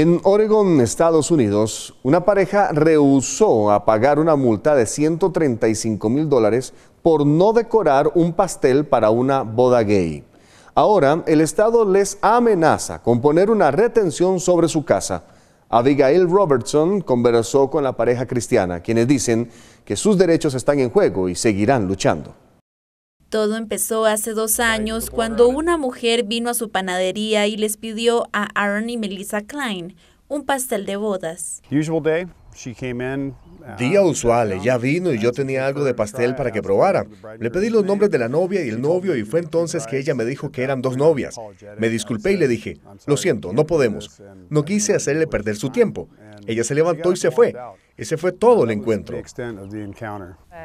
En Oregon, Estados Unidos, una pareja rehusó a pagar una multa de 135 mil dólares por no decorar un pastel para una boda gay. Ahora, el Estado les amenaza con poner una retención sobre su casa. Abigail Robertson conversó con la pareja cristiana, quienes dicen que sus derechos están en juego y seguirán luchando. Todo empezó hace dos años cuando una mujer vino a su panadería y les pidió a Aaron y Melissa Klein un pastel de bodas. Uh, Día usual, ella vino y yo tenía algo de pastel para que probara. Le pedí los nombres de la novia y el novio y fue entonces que ella me dijo que eran dos novias. Me disculpé y le dije, lo siento, no podemos. No quise hacerle perder su tiempo. Ella se levantó y se fue. Ese fue todo el encuentro.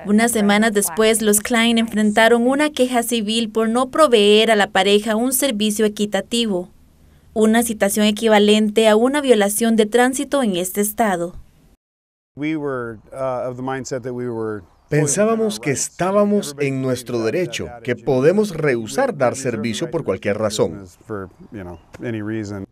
Unas semanas después, los Klein enfrentaron una queja civil por no proveer a la pareja un servicio equitativo, una citación equivalente a una violación de tránsito en este estado. Uh, Pensábamos que estábamos en nuestro derecho, que podemos rehusar dar servicio por cualquier razón.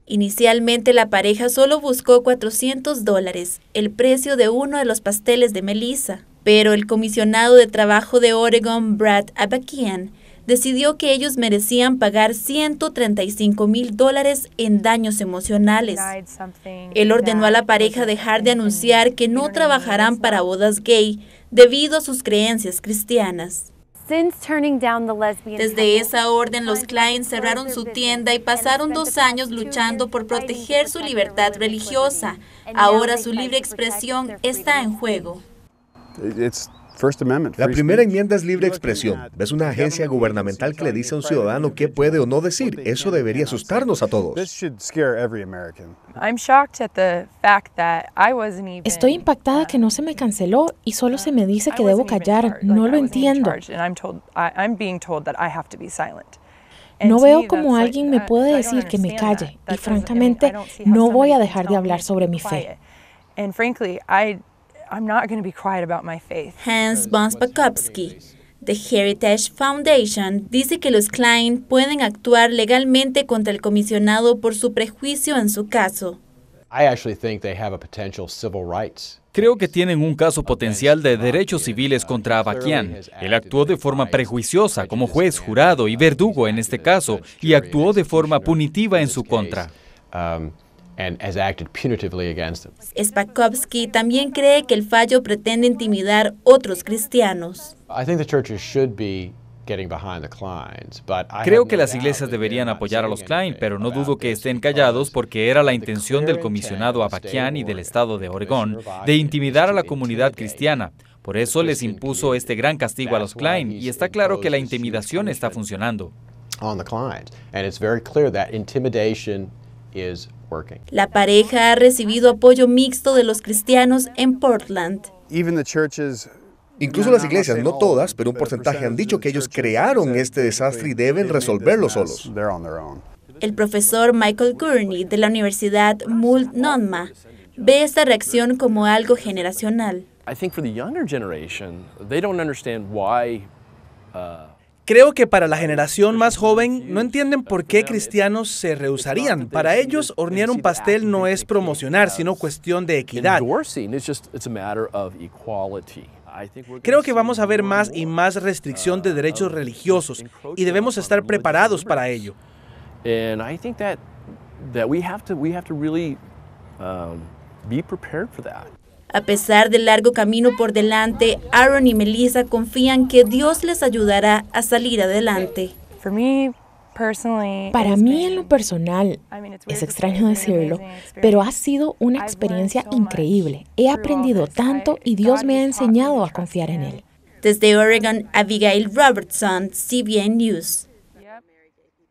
Inicialmente la pareja solo buscó 400 dólares, el precio de uno de los pasteles de Melissa, pero el comisionado de trabajo de Oregon, Brad Abakian, decidió que ellos merecían pagar 135 mil dólares en daños emocionales. Él ordenó a la pareja dejar de anunciar que no trabajarán para bodas gay debido a sus creencias cristianas. Desde esa orden, los Klein cerraron su tienda y pasaron dos años luchando por proteger su libertad religiosa. Ahora su libre expresión está en juego. La primera enmienda es libre expresión. Ves una agencia gubernamental que le dice a un ciudadano qué puede o no decir. Eso debería asustarnos a todos. Estoy impactada que no se me canceló y solo se me dice que debo callar. No lo entiendo. No veo cómo alguien me uh, puede decir que me calle y francamente no voy a dejar de hablar sobre mi fe. I'm not going Hans The Heritage Foundation dice que los Klein pueden actuar legalmente contra el comisionado por su prejuicio en su caso. Creo que tienen un caso potencial de derechos civiles contra Abakian. Él actuó de forma prejuiciosa como juez, jurado y verdugo en este caso y actuó de forma punitiva en su contra. Um, Spakovsky también cree que el fallo pretende intimidar otros cristianos. Creo que las iglesias deberían apoyar a los Klein, pero no dudo que estén callados porque era la intención del comisionado Abakian y del estado de Oregón de intimidar a la comunidad cristiana. Por eso les impuso este gran castigo a los Klein y está claro que la intimidación está funcionando. La pareja ha recibido apoyo mixto de los cristianos en Portland. Incluso las iglesias, no todas, pero un porcentaje han dicho que ellos crearon este desastre y deben resolverlo solos. El profesor Michael Gurney de la Universidad Multnomah ve esta reacción como algo generacional. why Creo que para la generación más joven no entienden por qué cristianos se rehusarían. Para ellos, hornear un pastel no es promocionar, sino cuestión de equidad. Creo que vamos a ver más y más restricción de uh, derechos religiosos y debemos estar preparados para ello. A pesar del largo camino por delante, Aaron y Melissa confían que Dios les ayudará a salir adelante. Para mí en lo personal, es extraño decirlo, pero ha sido una experiencia increíble. He aprendido tanto y Dios me ha enseñado a confiar en Él. Desde Oregon, Abigail Robertson, CBN News.